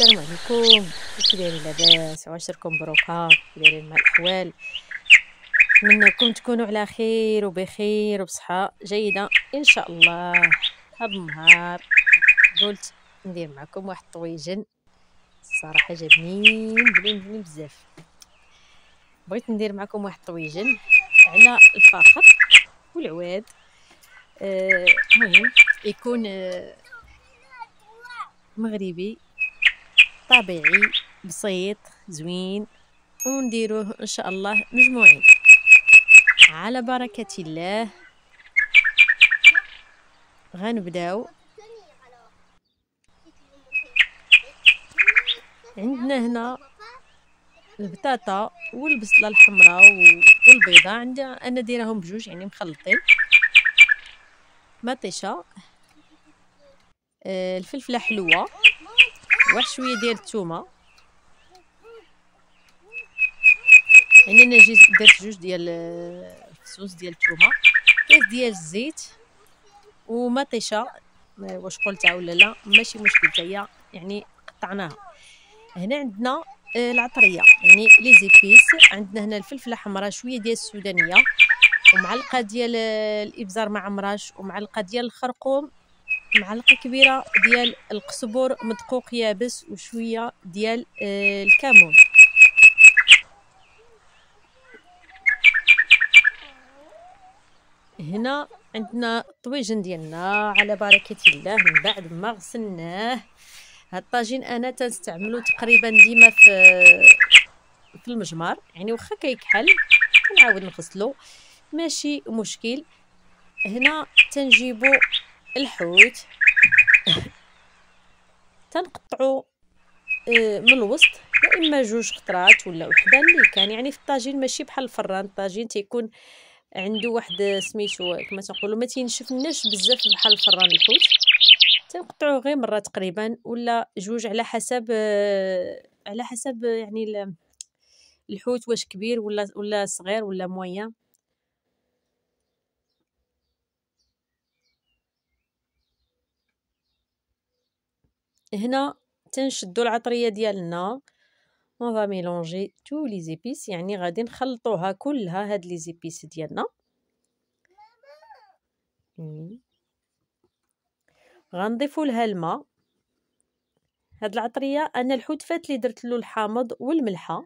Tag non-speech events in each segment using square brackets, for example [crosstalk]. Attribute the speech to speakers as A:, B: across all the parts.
A: السلام عليكم كيف دايرين لاباس وعشركم بروكا كيف دايرين مع الاحوال نتمنىكم تكونوا على خير وبخير وبصحه جيده ان شاء الله هذا النهار قلت ندير معكم واحد الطويجن الصراحه جابني بنين بنين بنين بزاف بغيت ندير معكم واحد الطويجن على الفاخر والعواد آه، المهم آه يكون آه مغربي طبيعي بسيط زوين ونديروه ان شاء الله مجموعين على بركه الله
B: غنبداو
A: عندنا هنا البطاطا والبصله الحمراء والبيضه عندي انا دايرهم بجوج يعني مخلطين مطيشه آه، الفلفله حلوه واحد شويه ديال الثومه يعني انا جيت درت جوج ديال الصوص ديال الثومه كاس ديال الزيت ومطيشه واش قلتها ولا لا ماشي مشكل هي يعني قطعناها هنا عندنا آه، العطريه يعني لي زيبيس عندنا هنا الفلفله حمراء شويه ديال السودانيه ومعلقه ديال آه، الابزار معمراش ومعلقه ديال الخرقوم معلقه كبيره ديال القزبر مدقوق يابس وشويه ديال آه، الكمون هنا عندنا طويجن ديالنا على بركه الله من بعد ما غسلناه هاد الطاجين انا تنستعملو تقريبا ديما في في المجمر يعني واخا كيكحل كنعاود نغسلو ماشي مشكل هنا تنجيبو الحوت تنقطعو آه، من الوسط يا اما جوج قطرات ولا وحده اللي كان يعني في الطاجين ماشي بحال الفران الطاجين تيكون عنده واحد سميتو كما تنقولوا ما تينشفناش بزاف بحال الفران الحوت تنقطعو غير مره تقريبا ولا جوج على حسب آه، على حسب يعني الحوت واش كبير ولا ولا صغير ولا موين هنا تنشدو العطريه ديالنا اون ميلونجي تو لي زيبيس يعني غادي نخلطوها كلها هاد لي زيبيس ديالنا غنضيفوا لها الماء هاد العطريه انا الحوت فات اللي درت له الحامض والملحه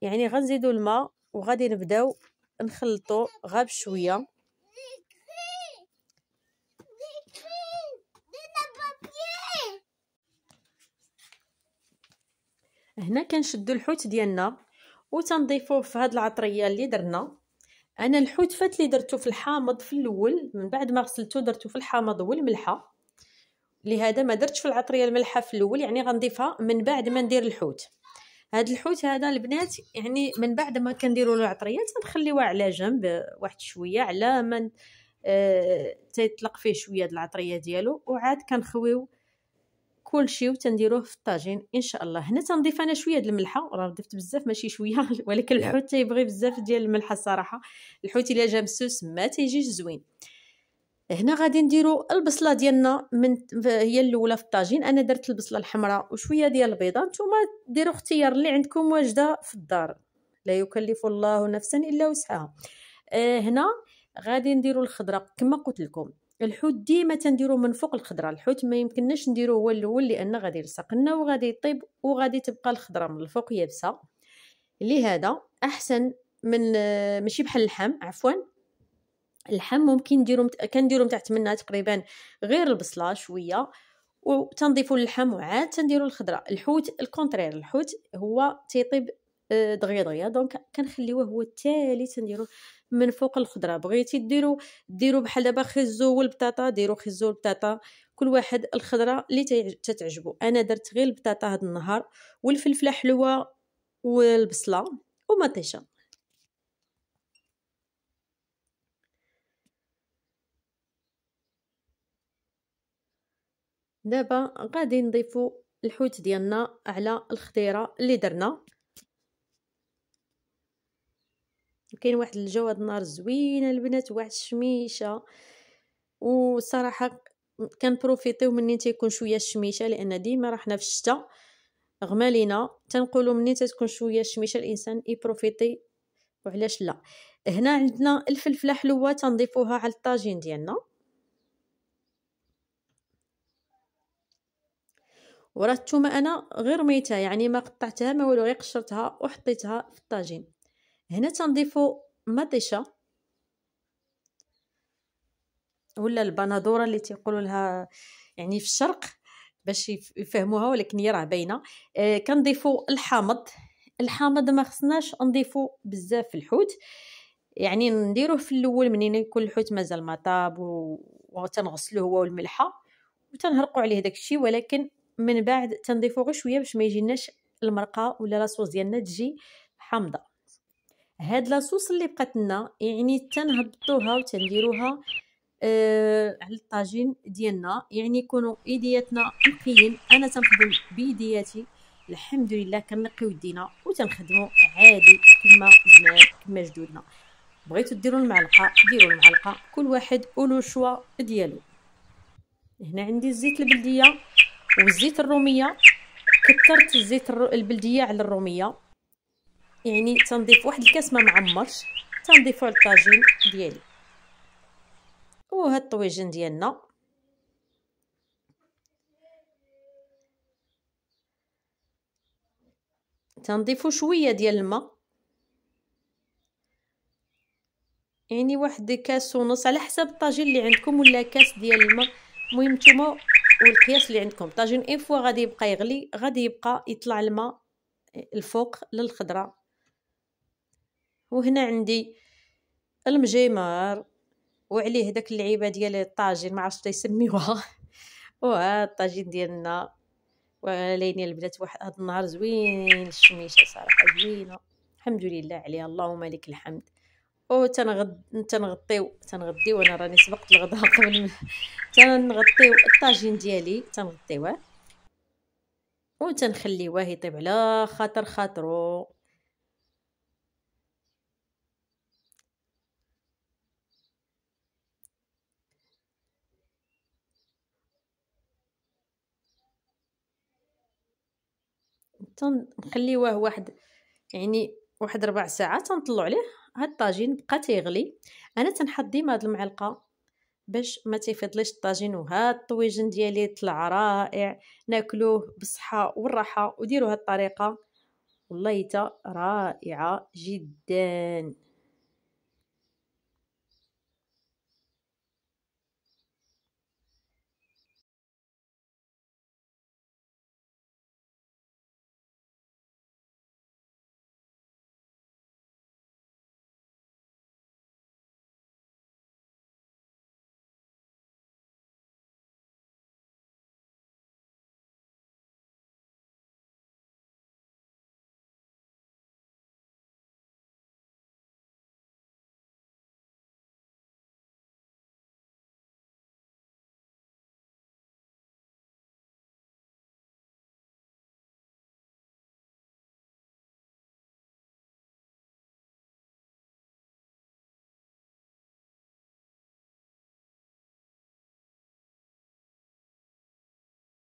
A: يعني غنزيدوا الماء وغادي نبداو نخلطوا غاب شويه هنا كنشدو الحوت ديالنا وتنضيفوه في هاد العطريه اللي درنا انا الحوت فات اللي درتو في الحامض في الاول من بعد ما غسلتو درتو في الحامض والملحه لهذا ما درتش في العطريه الملحه في الاول يعني غنضيفها من بعد ما ندير الحوت هاد الحوت هذا البنات يعني من بعد ما كنديروا له تنخليوها على جنب واحد شويه على ما آه، تيطلق فيه شويه د العطريه ديالو وعاد كنخويو كلشي وتنديروه في الطاجين ان شاء الله هنا تنضيف انا شويه د الملحه راه ضفت بزاف ماشي شويه [laughs] ولكن نعم. الحوت تيبغي بزاف ديال الملحه الصراحه الحوت الا جا مسوس ما تيجيش زوين هنا غادي نديرو البصله ديالنا من هي الاولى في الطاجين انا درت البصله الحمراء وشويه ديال البيضه نتوما ديروا اختيار اللي عندكم واجده في الدار لا يكلف الله نفسا الا وسعها آه، هنا غادي نديرو الخضره كما قلت لكم الحوت ديما تنديروه من فوق الخضره الحوت ما يمكنناش نديروه هو الاول لان غادي يلصق لنا وغادي يطيب وغادي تبقى الخضره من الفوق يابسه لهذا احسن من ماشي بحال اللحم عفوا اللحم ممكن نديرو كنديرو تحت منها تقريبا غير البصله شويه وتنضيفوا اللحم وعاد تنديروا الخضره الحوت الكونترير الحوت هو تيطيب آه، دغيا دغيا دونك كنخليوه هو التالي تنديرو من فوق الخضره بغيتي ديرو ديرو بحال دابا خيزو والبطاطا ديرو خيزو والبطاطا كل واحد الخضره اللي تتعجبو انا درت غير البطاطا هاد النهار والفلفله حلوه والبصله ومطيشه دابا غادي نضيفو الحوت ديالنا على الخضيره اللي درنا كاين واحد الجو هاد النهار زوينه البنات واحد الشميشه كان كنبروفيطيو منين تيكون شويه الشميشه لان ديما راحنا في الشتاء غمالينا لينا تنقولوا منين تتكون شويه الشميشه الانسان يبروفيطي وعلاش لا هنا عندنا الفلفله حلوه تنضيفوها على الطاجين ديالنا وراه الثومه انا غير ميته يعني ما قطعتها ما والو غير قشرتها وحطيتها في الطاجين هنا تنضيفو مطيشه ولا البنادورة اللي تيقولوا لها يعني في الشرق باش يفهموها ولكن هي راه باينه آه كنضيفوا الحامض الحامض ما خصناش نضيفوا بزاف في الحوت يعني نديروه في الاول منين يكون الحوت مازال ما طاب وتنغسلوه هو والملحه وتنهرقوا عليه داكشي ولكن من بعد تنضيفوا غير شويه باش ما يجيناش المرقه ولا لاصوص ديالنا تجي حامضه هاد لاصوص اللي بقات لنا يعني حتى نهبطوها وتنديروها آه على الطاجين ديالنا يعني يكونوا ايدياتنا نقيين انا تنخدم بيدياتي الحمد لله كنقيو يدينا وتنخدموا عادي كما زمان كما جدودنا بغيتو ديروا المعلقه ديروا المعلقه كل واحد ولو شوا ديالو هنا عندي الزيت البلديه والزيت الروميه كثرت الزيت البلديه على الروميه يعني تنضيف واحد الكاس ما معمرش تنضيفو على الطاجين ديالي وهاد الطويجن ديالنا تنضيفو شويه ديال الماء يعني واحد كاس ونص على حسب الطاجين اللي عندكم ولا كاس ديال الماء المهم نتوما والقياس اللي عندكم طاجين اي فوا غادي يبقى يغلي غادي يبقى يطلع الماء الفوق للخضره وهنا عندي المجيمر وعليه داك اللعيبه ديال الطاجين ما عرفتش يسميوها [laughs] وها الطاجين ديالنا وليني البنات واحد هاد النهار زوين الشميشه صراحه زوينه الحمد لله عليها اللهم لك الحمد او تنغد تنغطيو تنغديو انا راني سبقت الغداء [laughs] قبل من... تنغطيو الطاجين ديالي تنغطيوه وتنخليوه يطيب على خاطر خاطرو تنخليوه واحد يعني واحد ربع ساعه تنطلو عليه هاد الطاجين بقى تيغلي انا تنحط ديما هاد المعلقه باش ما تيفيضليش الطاجين وهاد الطويجن ديالي طلع رائع ناكلوه بالصحه والراحه وديروا هاد الطريقه والله تا رائعه جدا